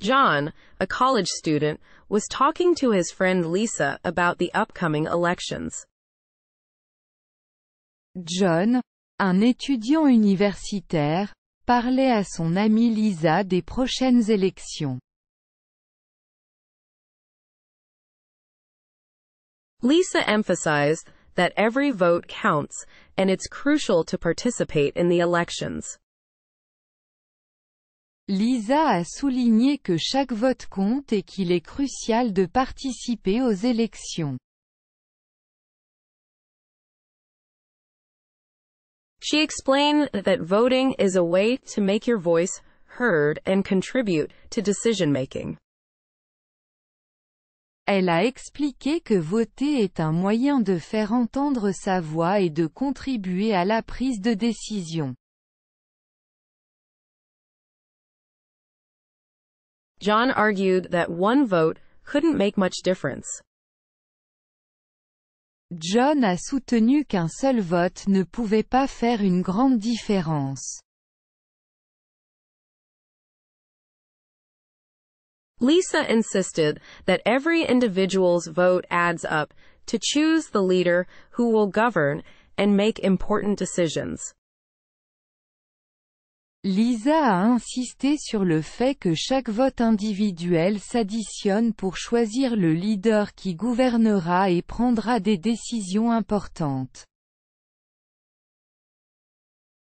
John, a college student, was talking to his friend Lisa about the upcoming elections. John, un étudiant universitaire, parlait à son amie Lisa des prochaines élections. Lisa emphasized that every vote counts, and it's crucial to participate in the elections. Lisa a souligné que chaque vote compte et qu'il est crucial de participer aux élections. She explained that voting is a way to make your voice heard and contribute to decision making. Elle a expliqué que voter est un moyen de faire entendre sa voix et de contribuer à la prise de décision. John argued that one vote couldn't make much difference. John a soutenu qu'un seul vote ne pouvait pas faire une grande différence. Lisa insisted that every individual's vote adds up to choose the leader who will govern and make important decisions. Lisa a insisté sur le fait que chaque vote individuel s'additionne pour choisir le leader qui gouvernera et prendra des décisions importantes.